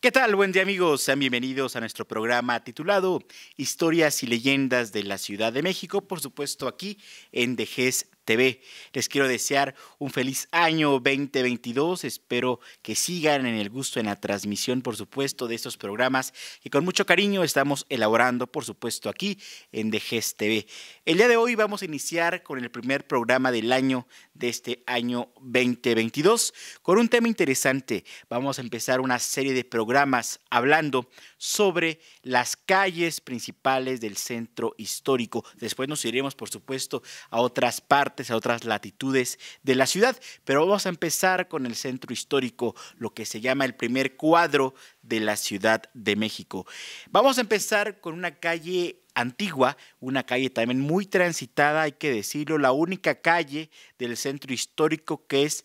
¿Qué tal? Buen día amigos, sean bienvenidos a nuestro programa titulado Historias y Leyendas de la Ciudad de México, por supuesto aquí en Dejes TV. Les quiero desear un feliz año 2022. Espero que sigan en el gusto en la transmisión, por supuesto, de estos programas que con mucho cariño estamos elaborando, por supuesto, aquí en DGES TV. El día de hoy vamos a iniciar con el primer programa del año de este año 2022 con un tema interesante. Vamos a empezar una serie de programas hablando sobre las calles principales del centro histórico. Después nos iremos, por supuesto, a otras partes, a otras latitudes de la ciudad, pero vamos a empezar con el centro histórico, lo que se llama el primer cuadro de la Ciudad de México. Vamos a empezar con una calle antigua, una calle también muy transitada, hay que decirlo, la única calle del centro histórico que es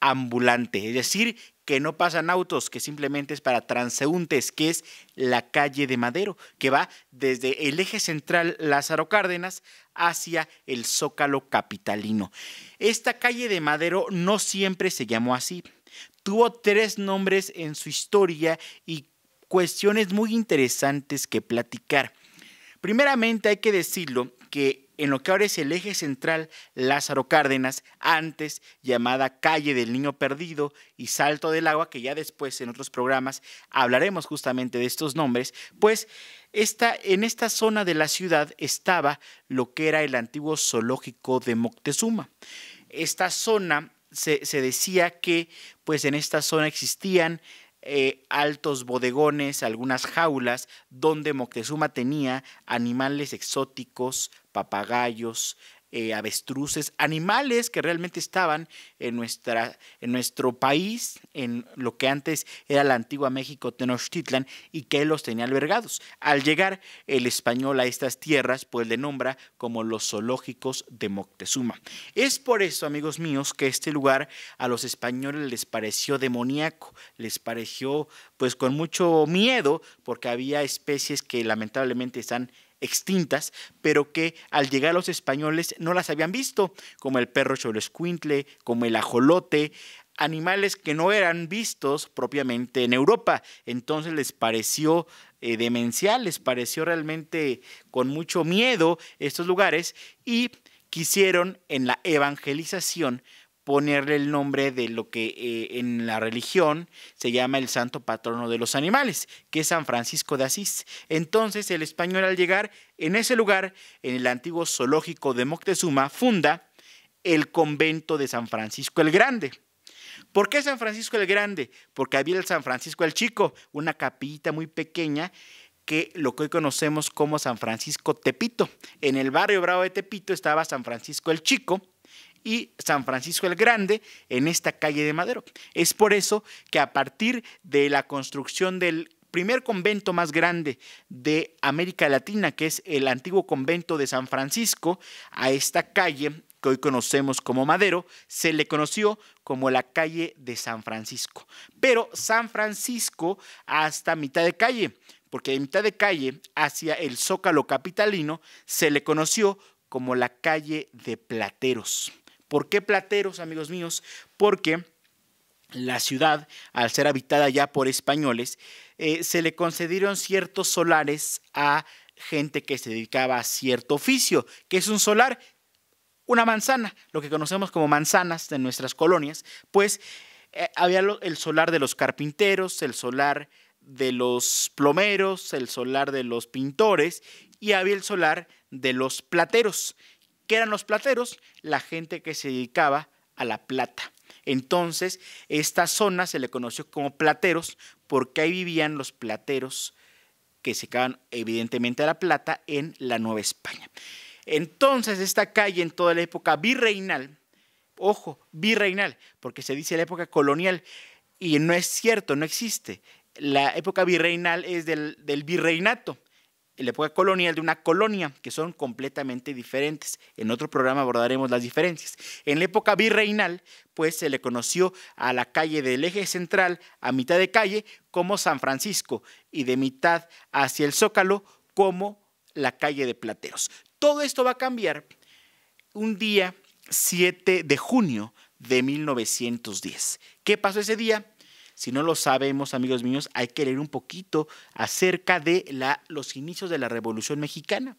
ambulante, es decir, que no pasan autos, que simplemente es para transeúntes, que es la calle de Madero, que va desde el eje central Lázaro Cárdenas hacia el Zócalo Capitalino. Esta calle de Madero no siempre se llamó así. Tuvo tres nombres en su historia y cuestiones muy interesantes que platicar. Primeramente hay que decirlo que en lo que ahora es el eje central Lázaro Cárdenas, antes llamada Calle del Niño Perdido y Salto del Agua, que ya después en otros programas hablaremos justamente de estos nombres, pues en esta zona de la ciudad estaba lo que era el antiguo zoológico de Moctezuma. Esta zona se, decía que pues en esta zona existían eh, altos bodegones, algunas jaulas, donde Moctezuma tenía animales exóticos, papagayos, eh, avestruces, animales que realmente estaban en, nuestra, en nuestro país, en lo que antes era la antigua México Tenochtitlan, y que él los tenía albergados. Al llegar el español a estas tierras, pues le nombra como los zoológicos de Moctezuma. Es por eso, amigos míos, que este lugar a los españoles les pareció demoníaco, les pareció pues con mucho miedo, porque había especies que lamentablemente están extintas, pero que al llegar los españoles no las habían visto, como el perro cholescuintle, como el ajolote, animales que no eran vistos propiamente en Europa. Entonces les pareció eh, demencial, les pareció realmente con mucho miedo estos lugares y quisieron en la evangelización ponerle el nombre de lo que eh, en la religión se llama el santo patrono de los animales, que es San Francisco de Asís. Entonces el español al llegar en ese lugar, en el antiguo zoológico de Moctezuma, funda el convento de San Francisco el Grande. ¿Por qué San Francisco el Grande? Porque había el San Francisco el Chico, una capillita muy pequeña que lo que hoy conocemos como San Francisco Tepito. En el barrio Bravo de Tepito estaba San Francisco el Chico, y San Francisco el Grande en esta calle de Madero. Es por eso que a partir de la construcción del primer convento más grande de América Latina, que es el antiguo convento de San Francisco, a esta calle que hoy conocemos como Madero, se le conoció como la calle de San Francisco. Pero San Francisco hasta mitad de calle, porque de mitad de calle hacia el zócalo capitalino se le conoció como la calle de Plateros. ¿Por qué Plateros, amigos míos? Porque la ciudad, al ser habitada ya por españoles, eh, se le concedieron ciertos solares a gente que se dedicaba a cierto oficio, que es un solar, una manzana, lo que conocemos como manzanas de nuestras colonias, pues eh, había el solar de los carpinteros, el solar de los plomeros, el solar de los pintores y había el solar de los plateros. ¿Qué eran los plateros? La gente que se dedicaba a la plata. Entonces, esta zona se le conoció como plateros porque ahí vivían los plateros que se evidentemente a la plata en la Nueva España. Entonces, esta calle en toda la época virreinal, ojo, virreinal, porque se dice la época colonial, y no es cierto, no existe. La época virreinal es del virreinato, la época colonial de una colonia, que son completamente diferentes. En otro programa abordaremos las diferencias. En la época virreinal, pues se le conoció a la calle del eje central, a mitad de calle, como San Francisco, y de mitad hacia el Zócalo, como la calle de Plateros. Todo esto va a cambiar un día 7 de junio de 1910. ¿Qué pasó ese día? Si no lo sabemos, amigos míos, hay que leer un poquito acerca de los inicios de la Revolución Mexicana.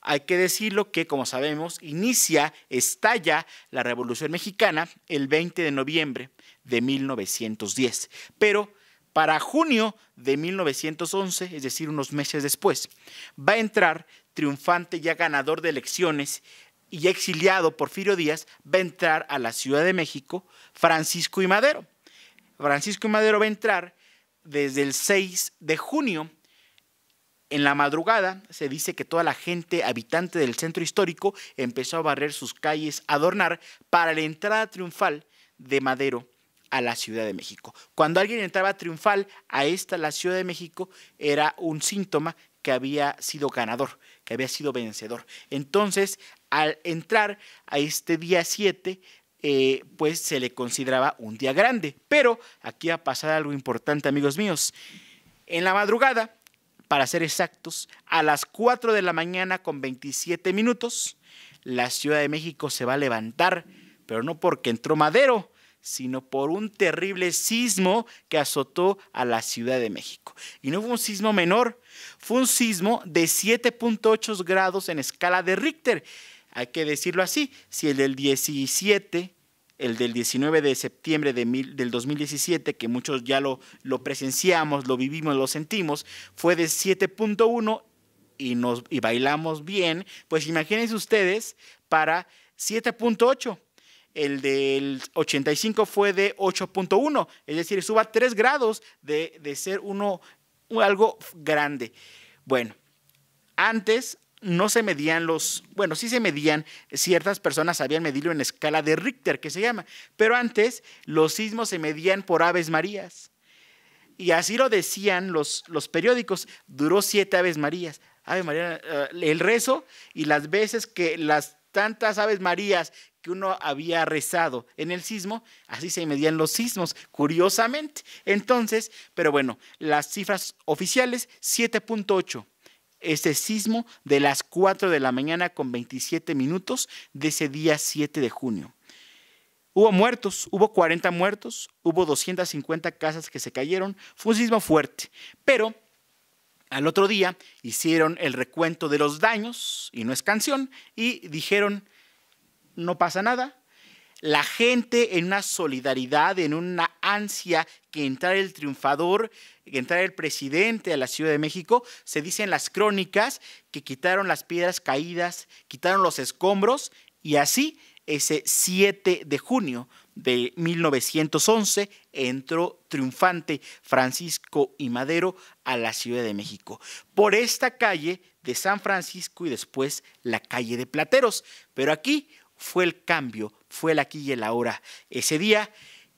Hay que decirlo que, como sabemos, inicia, estalla la Revolución Mexicana el 20 de noviembre de 1910. Pero para junio de 1911, es decir, unos meses después, va a entrar triunfante ya ganador de elecciones y exiliado Porfirio Díaz, va a entrar a la Ciudad de México Francisco y Madero. Francisco Madero va a entrar desde el 6 de junio. En la madrugada se dice que toda la gente habitante del centro histórico empezó a barrer sus calles, a adornar para la entrada triunfal de Madero a la Ciudad de México. Cuando alguien entraba triunfal a esta, la Ciudad de México, era un síntoma que había sido ganador, que había sido vencedor. Entonces, al entrar a este día 7, eh, pues se le consideraba un día grande. Pero aquí ha pasado algo importante, amigos míos. En la madrugada, para ser exactos, a las 4 de la mañana con 27 minutos, la Ciudad de México se va a levantar, pero no porque entró Madero, sino por un terrible sismo que azotó a la Ciudad de México. Y no fue un sismo menor, fue un sismo de 7.8 grados en escala de Richter. Hay que decirlo así, si el del 17, el del 19 de septiembre de del 2017, que muchos ya lo, lo presenciamos, lo vivimos, lo sentimos, fue de 7.1 y, nos, bailamos bien, pues imagínense ustedes para 7.8 el del 85 fue de 8.1, es decir, suba 3 grados de, de, ser uno algo grande. Bueno, antes no se medían los, bueno, sí se medían, ciertas personas sabían medirlo en escala de Richter, que se llama, pero antes los sismos se medían por aves marías. Y así lo decían los, los periódicos, duró siete aves marías. María, eh, el rezo y las veces que las tantas aves marías que uno había rezado en el sismo, así se medían los sismos, curiosamente. Entonces, pero bueno, las cifras oficiales, 7.8 ese sismo de las 4 de la mañana con 27 minutos de ese día 7 de junio. Hubo muertos, hubo 40 muertos, hubo 250 casas que se cayeron, fue un sismo fuerte, pero al otro día hicieron el recuento de los daños, y no es canción, y dijeron, no pasa nada, la gente en una solidaridad, en una ansia que entrar el triunfador, que entrar el presidente a la Ciudad de México, se dicen las crónicas que quitaron las piedras caídas, quitaron los escombros y así ese 7 de junio de 1911 entró triunfante Francisco y Madero a la Ciudad de México. Por esta calle de San Francisco y después la calle de Plateros. Pero aquí fue el cambio, fue el aquí y el ahora. Ese día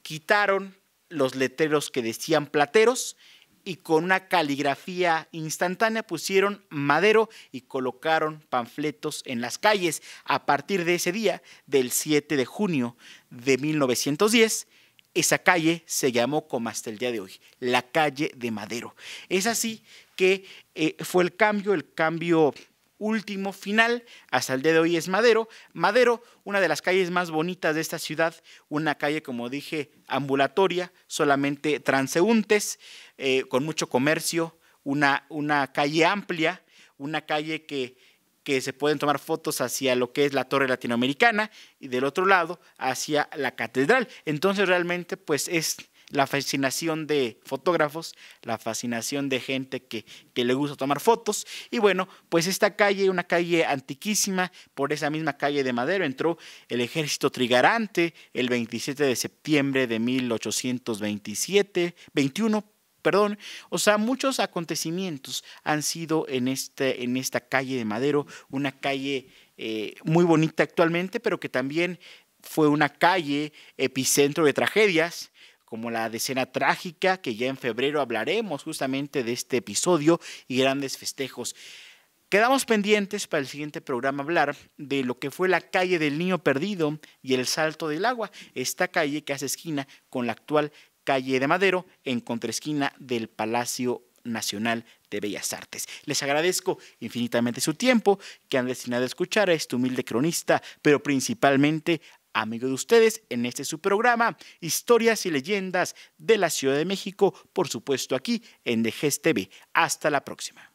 quitaron los letreros que decían plateros y con una caligrafía instantánea pusieron madero y colocaron panfletos en las calles. A partir de ese día, del 7 de junio de 1910, esa calle se llamó como hasta el día de hoy, la calle de Madero. Es así que eh, fue el cambio, el cambio último final. Hasta el día de hoy es Madero. Madero, una de las calles más bonitas de esta ciudad, una calle, como dije, ambulatoria, solamente transeúntes, eh, con mucho comercio, una, una, calle amplia, una calle que, que se pueden tomar fotos hacia lo que es la Torre Latinoamericana y del otro lado hacia la Catedral. Entonces realmente pues es la fascinación de fotógrafos, la fascinación de gente que, que, le gusta tomar fotos. Y bueno, pues esta calle, una calle antiquísima, por esa misma calle de Madero entró el ejército trigarante el 27 de septiembre de 1827, 21, perdón. O sea, muchos acontecimientos han sido en, este, en esta calle de Madero, una calle eh, muy bonita actualmente, pero que también fue una calle epicentro de tragedias como la decena trágica, que ya en febrero hablaremos justamente de este episodio y grandes festejos. Quedamos pendientes para el siguiente programa hablar de lo que fue la calle del Niño Perdido y el Salto del Agua, esta calle que hace esquina con la actual calle de Madero en contraesquina del Palacio Nacional de Bellas Artes. Les agradezco infinitamente su tiempo que han destinado a escuchar a este humilde cronista, pero principalmente amigo de ustedes en este su programa, Historias y Leyendas de la Ciudad de México, por supuesto aquí en DGES TV. Hasta la próxima.